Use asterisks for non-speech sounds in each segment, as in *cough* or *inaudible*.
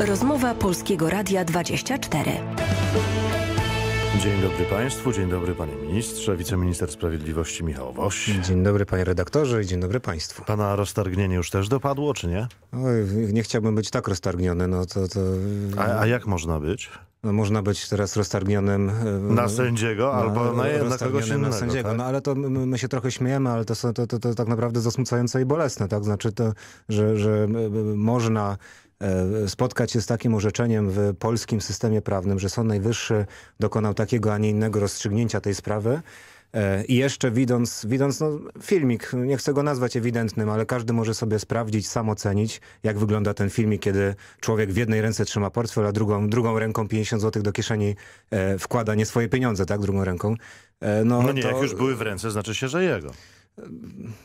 Rozmowa Polskiego Radia 24. Dzień dobry Państwu, dzień dobry Panie Ministrze, Wiceminister Sprawiedliwości Michał Woś. Dzień dobry Panie Redaktorze i dzień dobry Państwu. Pana roztargnienie już też dopadło, czy nie? Oj, nie chciałbym być tak roztargniony, no to... to... A, a jak można być? No, można być teraz roztargnionym... E, na sędziego no, albo na, na kogoś innego. Na sędziego. Tak? No, ale to my, my, się trochę śmiejemy, ale to, są, to, to, to tak naprawdę zasmucające i bolesne. Tak? Znaczy, to, że, że można E, spotkać się z takim orzeczeniem w polskim systemie prawnym, że Sąd Najwyższy dokonał takiego, a nie innego rozstrzygnięcia tej sprawy. E, I jeszcze widząc, widząc no, filmik, nie chcę go nazwać ewidentnym, ale każdy może sobie sprawdzić, sam ocenić, jak wygląda ten filmik, kiedy człowiek w jednej ręce trzyma portfel, a drugą, drugą ręką 50 zł do kieszeni e, wkłada nie swoje pieniądze, tak, drugą ręką. no, no nie, to... jak już były w ręce, znaczy się, że jego.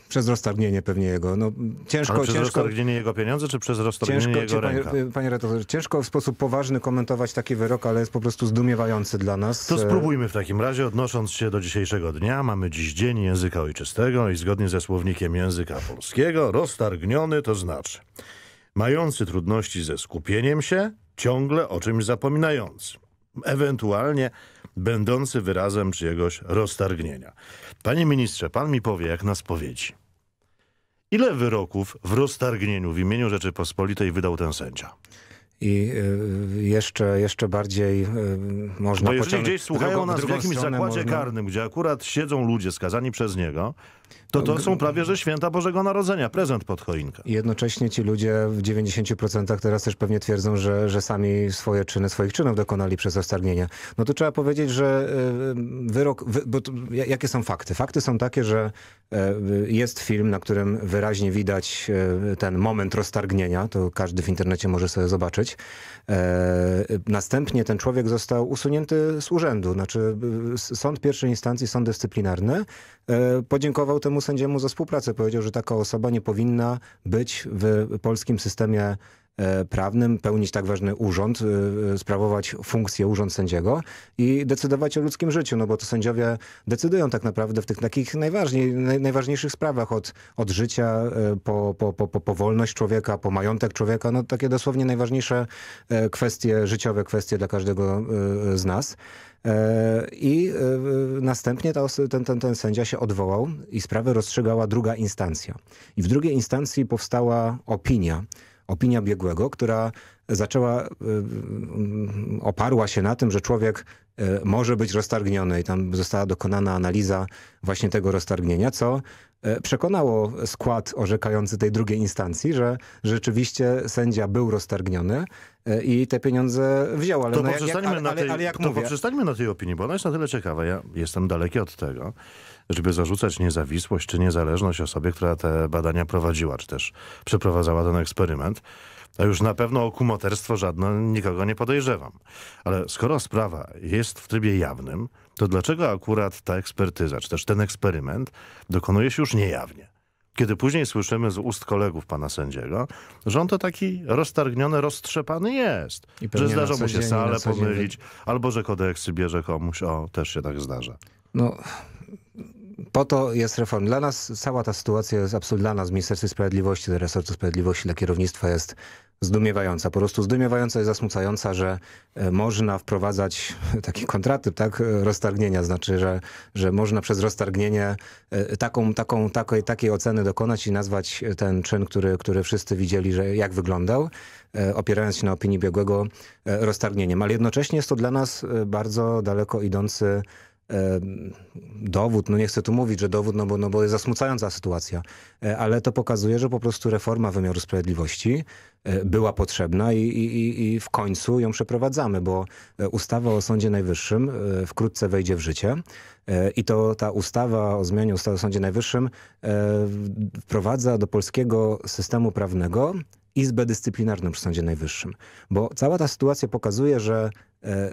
Przez roztargnienie pewnie jego. No, ciężko, Ale przez ciężko, roztargnienie jego pieniądze, czy przez roztargnienie ciężko, jego panie, ręka? Panie redaktorze, ciężko w sposób poważny komentować taki wyrok, ale jest po prostu zdumiewający dla nas. To e, spróbujmy w takim razie, odnosząc się do dzisiejszego dnia. Mamy dziś Dzień Języka Ojczystego i zgodnie ze słownikiem języka polskiego roztargniony to znaczy mający trudności ze skupieniem się, ciągle o czymś zapominający. Ewentualnie będący wyrazem czyjegoś roztargnienia. Panie ministrze, pan mi powie, jak na spowiedzi. Ile wyroków w roztargnieniu w imieniu Rzeczypospolitej wydał ten sędzia? i y, jeszcze, jeszcze bardziej y, można... Bo jeżeli gdzieś słuchają drugą, nas w jakimś zakładzie można... karnym, gdzie akurat siedzą ludzie skazani przez niego, to to są prawie, że święta Bożego Narodzenia, prezent pod choinkę. Jednocześnie ci ludzie w 90% teraz też pewnie twierdzą, że, że sami swoje czyny, swoich czynów dokonali przez roztargnienie. No to trzeba powiedzieć, że y, wyrok, wy, bo to, jakie są fakty? Fakty są takie, że E, jest film, na którym wyraźnie widać e, ten moment roztargnienia. To każdy w internecie może sobie zobaczyć. E, następnie ten człowiek został usunięty z urzędu. Znaczy sąd pierwszej instancji, sąd dyscyplinarny podziękował temu sędziemu za współpracę. Powiedział, że taka osoba nie powinna być w polskim systemie E, prawnym, pełnić tak ważny urząd, e, e, sprawować funkcję urząd sędziego i decydować o ludzkim życiu, no bo to sędziowie decydują tak naprawdę w tych takich najważniej, najważniejszych sprawach od, od życia po, po, po, po wolność człowieka, po majątek człowieka, no takie dosłownie najważniejsze kwestie życiowe, kwestie dla każdego z nas. I następnie ta, ten, ten, ten sędzia się odwołał i sprawę rozstrzygała druga instancja. I w drugiej instancji powstała opinia opinia biegłego, która zaczęła, y, y, oparła się na tym, że człowiek y, może być roztargniony i tam została dokonana analiza właśnie tego roztargnienia, co przekonało skład orzekający tej drugiej instancji, że rzeczywiście sędzia był roztargniony i te pieniądze wziął. Ale, to no jak, to poprzestańmy na tej opinii, bo ona jest na tyle ciekawa. Ja jestem daleki od tego, żeby zarzucać niezawisłość czy niezależność osobie, która te badania prowadziła, czy też przeprowadzała ten eksperyment. A już na pewno o kumoterstwo żadne nikogo nie podejrzewam. Ale skoro sprawa jest w trybie jawnym, to dlaczego akurat ta ekspertyza, czy też ten eksperyment dokonuje się już niejawnie? Kiedy później słyszymy z ust kolegów pana sędziego, że on to taki roztargniony, roztrzepany jest. że zdarza mu się salę pomylić, albo że kodeksy bierze komuś. O, też się tak zdarza. No, po to jest reform. Dla nas cała ta sytuacja jest absolutnie dla nas, Ministerstwa Sprawiedliwości, Resortu Sprawiedliwości, dla kierownictwa jest zdumiewająca. Po prostu zdumiewająca i zasmucająca, że e, można wprowadzać *laughs* takie kontraty, tak, roztargnienia. Znaczy, że, że można przez roztargnienie e, taką, taką, takiej, takiej oceny dokonać i nazwać ten czyn, który, który wszyscy widzieli, że jak wyglądał, e, opierając się na opinii biegłego roztargnieniem. Ale jednocześnie jest to dla nas bardzo daleko idący dowód, no nie chcę tu mówić, że dowód, no bo, no bo jest zasmucająca sytuacja, e, ale to pokazuje, że po prostu reforma wymiaru sprawiedliwości e, była potrzebna i, i, i w końcu ją przeprowadzamy, bo e, ustawa o Sądzie Najwyższym wkrótce wejdzie w życie i to ta ustawa o zmianie ustawy o Sądzie Najwyższym wprowadza do polskiego systemu prawnego Izbę Dyscyplinarną przy Sądzie Najwyższym. Bo cała ta sytuacja pokazuje, że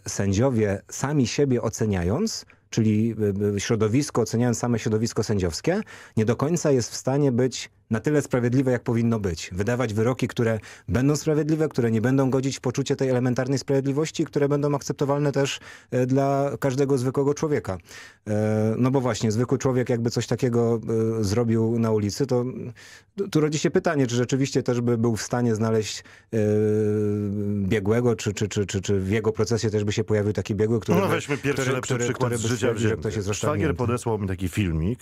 sędziowie sami siebie oceniając, czyli e, e, środowisko, oceniając same środowisko sędziowskie, nie do końca jest w stanie być na tyle sprawiedliwe, jak powinno być. Wydawać wyroki, które będą sprawiedliwe, które nie będą godzić w poczucie tej elementarnej sprawiedliwości, które będą akceptowalne też e, dla każdego zwykłego człowieka. E, no bo właśnie, zwykły człowiek jakby coś takiego e, zrobił na ulicy, to tu rodzi się pytanie, czy rzeczywiście też by był w stanie znaleźć biegłego, czy, czy, czy, czy, czy w jego procesie też by się pojawił taki biegły, który... No weźmy pierwszy który, lepszy który, przykład który z życia. Stwierdzi, ktoś jest Szwagier podesłał mi taki filmik,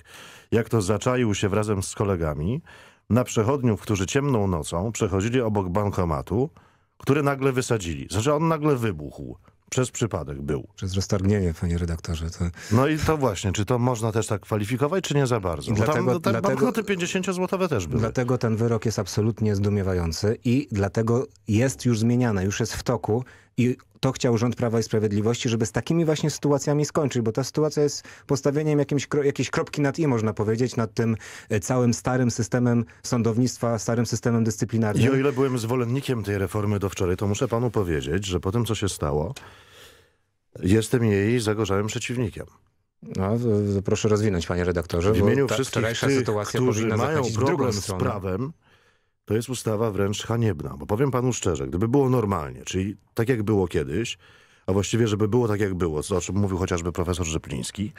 jak to zaczaił się wrazem z kolegami na przechodniów, którzy ciemną nocą przechodzili obok bankomatu, który nagle wysadzili. Znaczy on nagle wybuchł. Przez przypadek był. Przez roztargnienie, panie redaktorze. To... No i to właśnie, czy to można też tak kwalifikować, czy nie za bardzo? Bo dlatego, tam, tam dlatego, banknoty 50-złotowe też były. Dlatego ten wyrok jest absolutnie zdumiewający i dlatego jest już zmieniane, już jest w toku i to chciał rząd Prawa i Sprawiedliwości, żeby z takimi właśnie sytuacjami skończyć, bo ta sytuacja jest postawieniem jakimś, jakiejś kropki nad i, można powiedzieć, nad tym e, całym starym systemem sądownictwa, starym systemem dyscyplinarnym. I o ile byłem zwolennikiem tej reformy do wczoraj, to muszę panu powiedzieć, że po tym, co się stało, jestem jej zagorzałym przeciwnikiem. No, proszę rozwinąć, panie redaktorze. W imieniu wszystkich tych, którzy mają problem z prawem, to jest ustawa wręcz haniebna. Bo powiem panu szczerze, gdyby było normalnie, czyli tak jak było kiedyś, a właściwie żeby było tak jak było, co, o czym mówił chociażby profesor Rzepliński,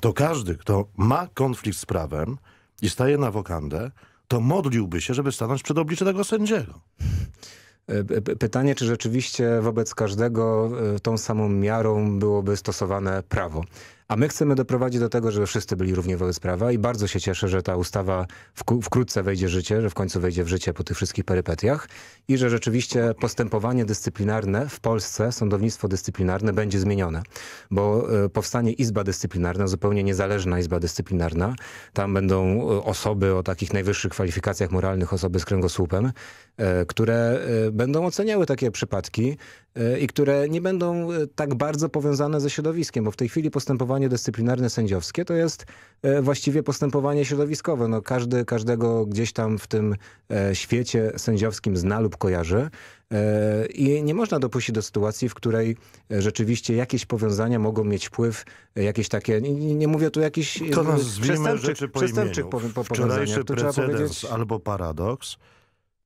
to każdy, kto ma konflikt z prawem i staje na wokandę, to modliłby się, żeby stanąć przed oblicze tego sędziego. E, pytanie, czy rzeczywiście wobec każdego e, tą samą miarą byłoby stosowane prawo. A my chcemy doprowadzić do tego, żeby wszyscy byli równie wobec prawa i bardzo się cieszę, że ta ustawa wkrótce wejdzie w życie, że w końcu wejdzie w życie po tych wszystkich perypetiach i że rzeczywiście postępowanie dyscyplinarne w Polsce, sądownictwo dyscyplinarne będzie zmienione, bo e, powstanie Izba Dyscyplinarna, zupełnie niezależna Izba Dyscyplinarna. Tam będą e, osoby o takich najwyższych kwalifikacjach moralnych, osoby z kręgosłupem, e, które będą oceniały takie przypadki i które nie będą tak bardzo powiązane ze środowiskiem, bo w tej chwili postępowanie postępowanie dyscyplinarne sędziowskie to jest e, właściwie postępowanie środowiskowe. No każdy każdego gdzieś tam w tym e, świecie sędziowskim zna lub kojarzy. E, I nie można dopuścić do sytuacji, w której rzeczywiście jakieś powiązania mogą mieć wpływ, jakieś takie, nie, nie mówię tu jakichś przestępczych, po przestępczych po, po Wczorajszy precedens albo paradoks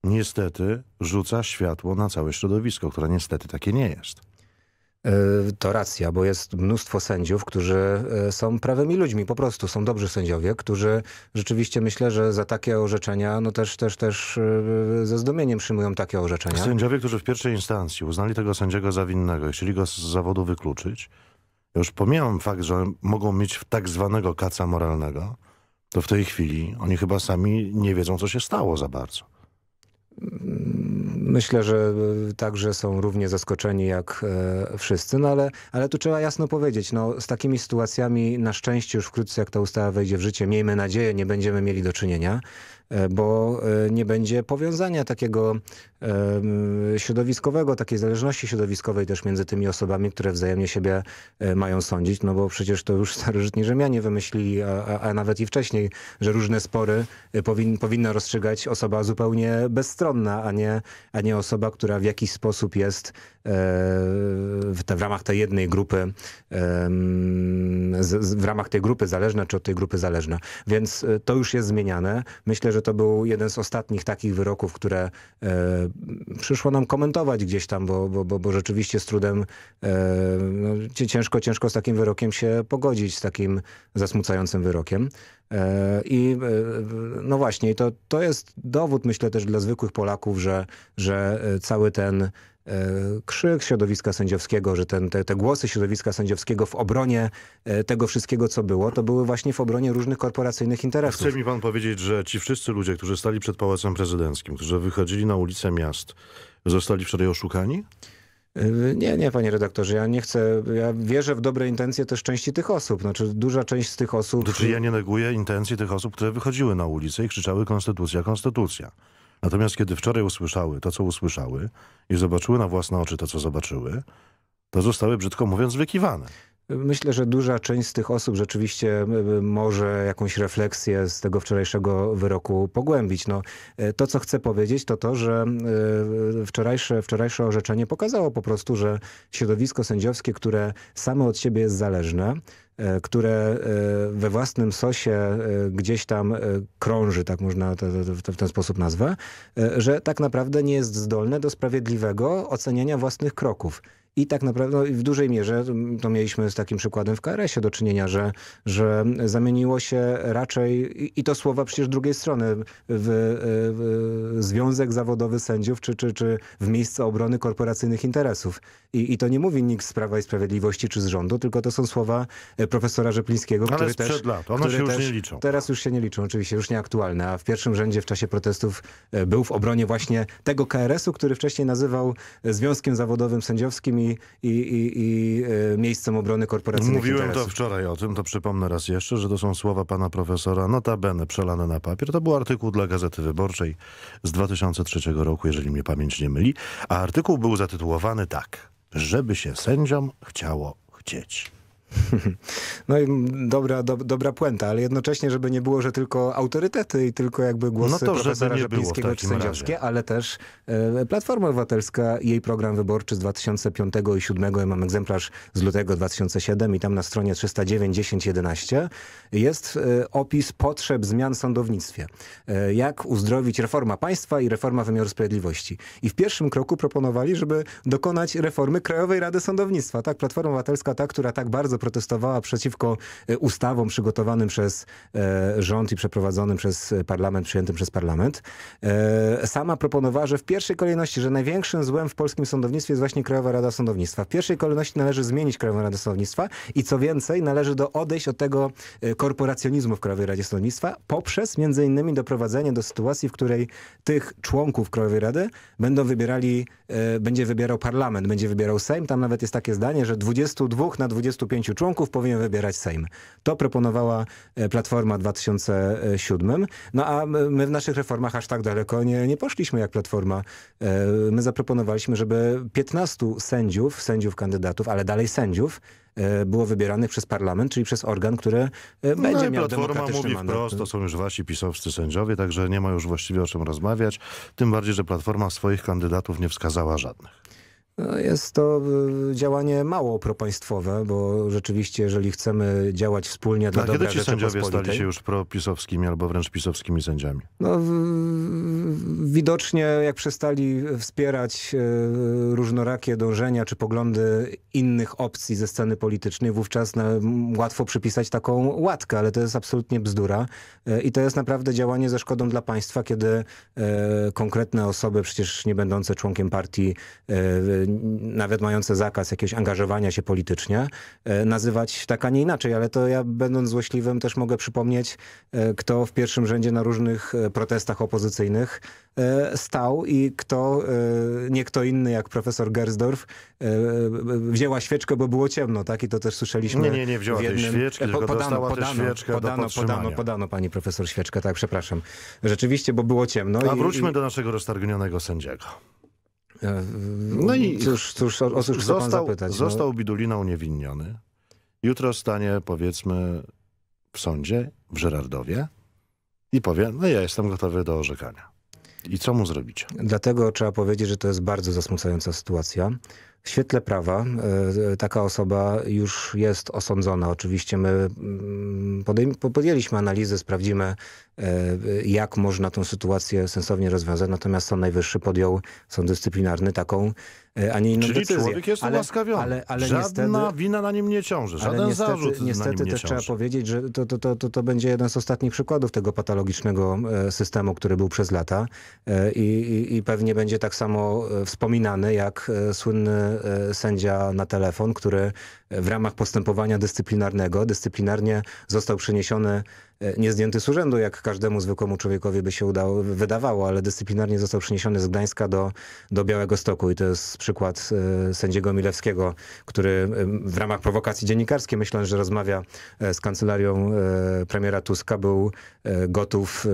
niestety rzuca światło na całe środowisko, które niestety takie nie jest. E, to racja, bo jest mnóstwo sędziów, którzy e, są prawymi ludźmi, po prostu są dobrzy sędziowie, którzy rzeczywiście myślę, że za takie orzeczenia, no też, też, też e, ze zdumieniem przyjmują takie orzeczenia. Sędziowie, którzy w pierwszej instancji uznali tego sędziego za winnego i chcieli go z zawodu wykluczyć, już pomijam fakt, że mogą mieć tak zwanego kaca moralnego, to w tej chwili oni chyba sami nie wiedzą, co się stało za bardzo. Mm, Myślę, że y, także są równie zaskoczeni jak e, wszyscy, no ale, ale tu trzeba jasno powiedzieć, no z takimi sytuacjami na szczęście już wkrótce jak ta ustawa wejdzie w życie, miejmy nadzieję, nie będziemy mieli do czynienia. E, bo e, nie będzie powiązania takiego środowiskowego, takiej zależności środowiskowej też między tymi osobami, które wzajemnie siebie e, mają sądzić, no bo przecież to już *laughs* starożytni Rzymianie wymyślili, a, a nawet i wcześniej, że różne spory powin, powinna rozstrzygać osoba zupełnie bezstronna, a nie, a nie osoba, która w jakiś sposób jest w, te, w ramach tej jednej grupy, z, w ramach tej grupy zależne, czy od tej grupy zależne. Więc e, to już jest zmieniane. Myślę, że to był jeden z ostatnich takich wyroków, które e, przyszło nam komentować gdzieś tam, bo, bo, bo, bo rzeczywiście z trudem e, no, ciężko, ciężko z takim wyrokiem się pogodzić, z takim zasmucającym wyrokiem. I no właśnie, to, to jest dowód myślę też dla zwykłych Polaków, że, że cały ten E, krzyk środowiska sędziowskiego, że ten, te, te, głosy środowiska sędziowskiego w obronie e, tego wszystkiego, co było, to były właśnie w obronie różnych korporacyjnych interesów. Chce mi pan powiedzieć, że ci wszyscy ludzie, którzy stali przed Pałacem Prezydenckim, którzy wychodzili na ulice miast, zostali wczoraj oszukani? E, nie, nie, panie redaktorze, ja nie chcę, ja wierzę w dobre intencje też części tych osób, znaczy duża część z tych osób... To czy znaczy, ja nie neguję intencji tych osób, które wychodziły na ulicę i krzyczały konstytucja, konstytucja. Natomiast kiedy wczoraj usłyszały to, co usłyszały i zobaczyły na własne oczy to, co zobaczyły, to zostały, brzydko mówiąc, wykiwane. Myślę, że duża część z tych osób rzeczywiście może jakąś refleksję z tego wczorajszego wyroku pogłębić. No, e, to, co chcę powiedzieć, to to, że e, wczorajsze, wczorajsze orzeczenie pokazało po prostu, że środowisko sędziowskie, które samo od siebie jest zależne, E, które e, we własnym sosie e, gdzieś tam krąży, tak można to, w ten sposób nazwę, że tak naprawdę nie jest zdolne do sprawiedliwego oceniania własnych kroków. I tak naprawdę no, w dużej mierze mm, to mieliśmy z takim przykładem w KRS-ie do czynienia, że, że zamieniło się raczej, i to słowa przecież drugiej strony, w, w Związek Zawodowy Sędziów czy, czy, czy w miejsce obrony korporacyjnych interesów. I, I to nie mówi nikt z Prawa i Sprawiedliwości czy z rządu, tylko to są słowa e, profesora Rzeplińskiego, Ale który też... Lat. One się też, nie liczą. Teraz już się nie liczą, oczywiście już nieaktualne, a w pierwszym rzędzie w czasie protestów e, był w obronie właśnie tego KRS-u, który wcześniej nazywał e, Związkiem Zawodowym Sędziowskim i i, i, i, e, miejscem obrony korporacyjnych Mówiłem interesów. to wczoraj o tym, to przypomnę raz jeszcze, że to są słowa pana profesora notabene przelane na papier. To był artykuł dla Gazety Wyborczej z 2003 roku, jeżeli mnie pamięć nie myli. A artykuł był zatytułowany tak, żeby się sędziom chciało chcieć. *laughs* No i dobra, do, dobra puenta, ale jednocześnie, żeby nie było, że tylko autorytety i tylko jakby głosy no to, profesora czy sędziowskie, razie. ale też e, Platforma Obywatelska jej program wyborczy z 2005 i 2007, ja mam egzemplarz z lutego 2007 i tam na stronie 309, 10, 11 jest e, opis potrzeb zmian w sądownictwie. E, jak uzdrowić reforma państwa i reforma wymiaru sprawiedliwości. I w pierwszym kroku proponowali, żeby dokonać reformy Krajowej Rady Sądownictwa. Tak, Platforma Obywatelska, ta, która tak bardzo bardzo protestowała przeciwko e, ustawom przygotowanym przez e, rząd i przeprowadzonym przez e, parlament, przyjętym przez parlament. Sama proponowała, że w pierwszej kolejności, że największym złem w polskim sądownictwie jest właśnie Krajowa Rada Sądownictwa. W pierwszej kolejności należy zmienić Krajową Radę Sądownictwa i co więcej, należy do odejść od tego korporacjonizmu w Krajowej Radzie Sądownictwa poprzez między innymi doprowadzenie do sytuacji, w której tych członków Krajowej Rady będą wybierali, będzie wybierał parlament, będzie wybierał Sejm. Tam nawet jest takie zdanie, że 22 na 25 pięciu członków powinien wybierać Sejm. To proponowała e, Platforma w 2007. No a my w naszych reformach aż tak daleko nie, nie poszliśmy jak Platforma. E, my zaproponowaliśmy, żeby 15 sędziów, sędziów kandydatów, ale dalej sędziów, e, było wybieranych przez parlament, czyli przez organ, który no będzie no miał Platforma demokratyczny mówi mandat. Wprost, to są już wasi pisowscy sędziowie, także nie ma już właściwie o czym rozmawiać. Tym bardziej, że Platforma swoich kandydatów nie wskazała żadnych. Jest to y, działanie mało propaństwowe, bo rzeczywiście, jeżeli chcemy działać wspólnie dla A dobra kiedy ci sędziowie stali się już propisowskimi albo wręcz pisowskimi sędziami? No, widocznie jak przestali wspierać y, różnorakie dążenia czy poglądy innych opcji ze sceny politycznej, wówczas no, łatwo przypisać taką łatkę, ale to jest absolutnie bzdura. Y, I to jest naprawdę działanie ze szkodą dla państwa, kiedy konkretne osoby, przecież nie będące członkiem partii, nawet mające zakaz jakiegoś angażowania się politycznie, e, nazywać tak, a nie inaczej. Ale to ja, będąc złośliwym, też mogę przypomnieć, e, kto w pierwszym rzędzie na różnych e, protestach opozycyjnych stał i kto, nie kto inny jak profesor Gersdorf, wzięła świeczkę, bo było ciemno, tak? I to też słyszeliśmy. Nie, nie, nie wzięła jednym... tej świeczki, po, podano, podano, podano, podano, podano, pani profesor świeczkę, tak, przepraszam. Rzeczywiście, bo było ciemno. A i, wróćmy i... do naszego roztargnionego sędziego. E, no i cóż, cóż, o cóż został, pan zapytać? No? Został no. uniewinniony. Jutro stanie, powiedzmy, w sądzie w Żerardowie i powie, no ja jestem gotowy do orzekania. I co mu zrobicie? Dlatego trzeba powiedzieć, że to jest bardzo zasmucająca sytuacja. W świetle prawa e, taka osoba już jest osądzona. Oczywiście my mm, podjęliśmy analizę, sprawdzimy e, jak można tą sytuację sensownie rozwiązać. Natomiast Sąd Najwyższy podjął, sąd dyscyplinarny, taką, e, a nie inną Czyli decyzję. człowiek jest ale, ułaskawiony. Ale, ale Żadna niestety, wina na nim nie ciąży. Żaden niestety, zarzut Niestety też trzeba powiedzieć, że to, to, to, to, będzie jeden z ostatnich przykładów tego patologicznego systemu, który był przez lata i, i, i pewnie będzie tak samo wspominany jak słynny E, sędzia na telefon, który w ramach postępowania dyscyplinarnego. Dyscyplinarnie został przeniesiony, e, nie zdjęty z urzędu, jak każdemu zwykłemu człowiekowi by się udało, wydawało, ale dyscyplinarnie został przeniesiony z Gdańska do, do Białego Stoku. I to jest przykład e, sędziego Milewskiego, który e, w ramach prowokacji dziennikarskiej, myślę, że rozmawia z kancelarią premiera Tuska, był gotów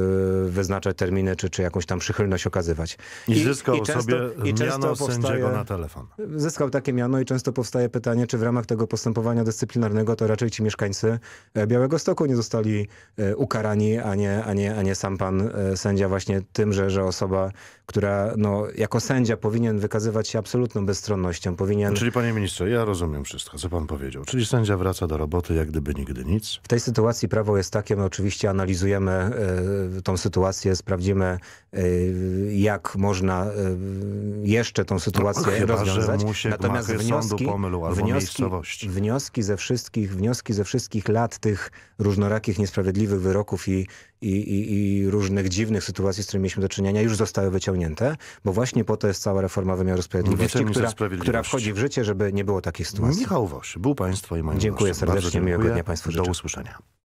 wyznaczać terminy, czy, czy jakąś tam przychylność okazywać. I, I zyskał i często, sobie i często miano powstaje, sędziego na telefon. Zyskał takie miano i często powstaje pytanie, czy w ramach tego tego postępowania dyscyplinarnego, to raczej ci mieszkańcy e, Białego Stoku nie zostali e, ukarani, a nie, a nie, a nie sam pan e, sędzia właśnie tym, że, że osoba, która no, jako sędzia powinien wykazywać się absolutną bezstronnością, powinien... Czyli panie ministrze, ja rozumiem wszystko, co pan powiedział. Czyli sędzia wraca do roboty jak gdyby nigdy nic? W tej sytuacji prawo jest takie, my oczywiście analizujemy y, tą sytuację, sprawdzimy y, jak można y, jeszcze tą no, sytuację no, chyba, rozwiązać. Że Natomiast wnioski, pomylił, albo wnioski, Wnioski ze wszystkich, wnioski ze wszystkich lat tych różnorakich, niesprawiedliwych wyroków i, i, i, i różnych dziwnych sytuacji, z którymi mieliśmy do czynienia, już zostały wyciągnięte, bo właśnie po to jest cała reforma wymiaru sprawiedliwości, która, sprawiedliwości. która wchodzi w życie, żeby nie było takich sytuacji. Michał Woś, był Państwo i moim Dziękuję serdecznie, miłego dnia Państwu życzę. Do usłyszenia.